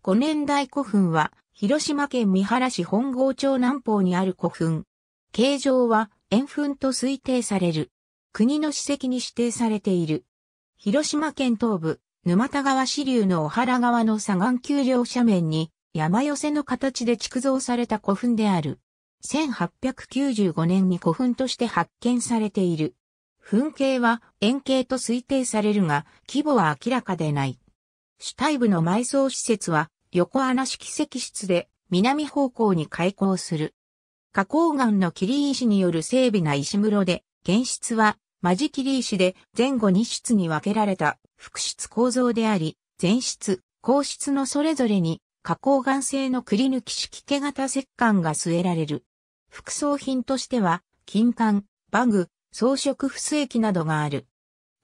五年代古墳は、広島県三原市本郷町南方にある古墳。形状は、円墳と推定される。国の史跡に指定されている。広島県東部、沼田川支流の小原川の左岸丘陵斜面に、山寄せの形で築造された古墳である。1895年に古墳として発見されている。墳形は円形と推定されるが、規模は明らかでない。主体部の埋葬施設は横穴式石室で南方向に開口する。花崗岩の切り石による整備な石室で、原室は間仕切り石で前後2室に分けられた複室構造であり、前室、後室のそれぞれに花崗岩製のくり抜き式毛型石棺が据えられる。副葬品としては、金管、バグ、装飾不正器などがある。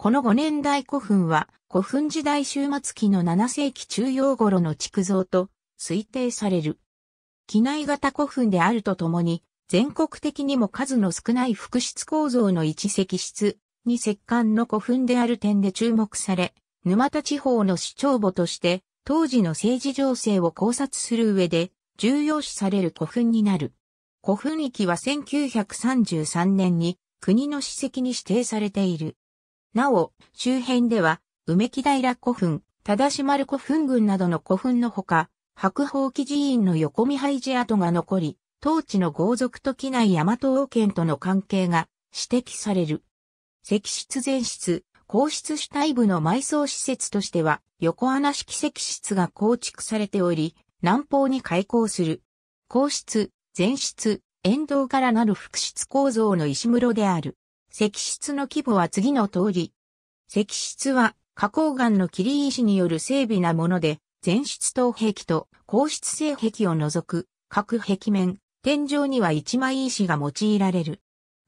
この五年代古墳は古墳時代終末期の7世紀中央頃の築造と推定される。機内型古墳であるとともに、全国的にも数の少ない複質構造の一石室に石棺の古墳である点で注目され、沼田地方の市長母として、当時の政治情勢を考察する上で、重要視される古墳になる。古墳域は1933年に国の史跡に指定されている。なお、周辺では、梅木平古墳、忠丸古墳群などの古墳のほか、白宝記寺院の横見廃寺跡が残り、当地の豪族と機内大和王権との関係が指摘される。石室前室、皇室主体部の埋葬施設としては、横穴式石室が構築されており、南方に開港する。皇室、前室、沿道からなる複室構造の石室である。石室の規模は次の通り。石室は、花崗岩の切り石による整備なもので、全室等壁と硬室性壁を除く各壁面、天井には一枚石が用いられる。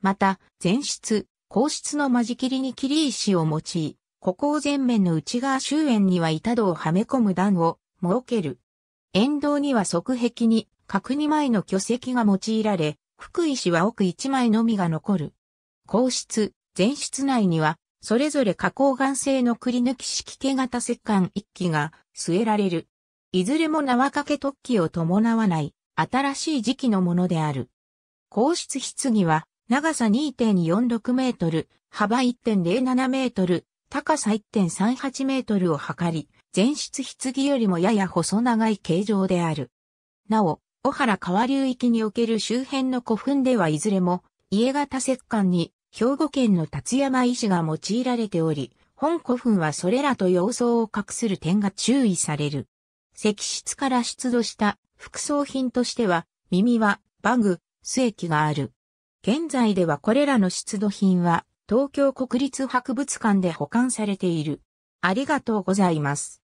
また、全室、硬室の間仕切りに切り石を用い、こ校前面の内側周辺には板戸をはめ込む段を設ける。沿道には側壁に各2枚の巨石が用いられ、福石は奥1枚のみが残る。硬質、全室内には、それぞれ花崗岩製のくり抜き式形型石棺一機が据えられる。いずれも縄掛け突起を伴わない新しい時期のものである。皇室棺は長さ2.46メートル、幅1.07メートル、高さ1.38メートルを測り、全室棺よりもやや細長い形状である。なお、小原川流域における周辺の古墳ではいずれも、家型石棺に兵庫県の達山石が用いられており、本古墳はそれらと様相を隠する点が注意される。石室から出土した副葬品としては、耳は、バグ、末液がある。現在ではこれらの出土品は、東京国立博物館で保管されている。ありがとうございます。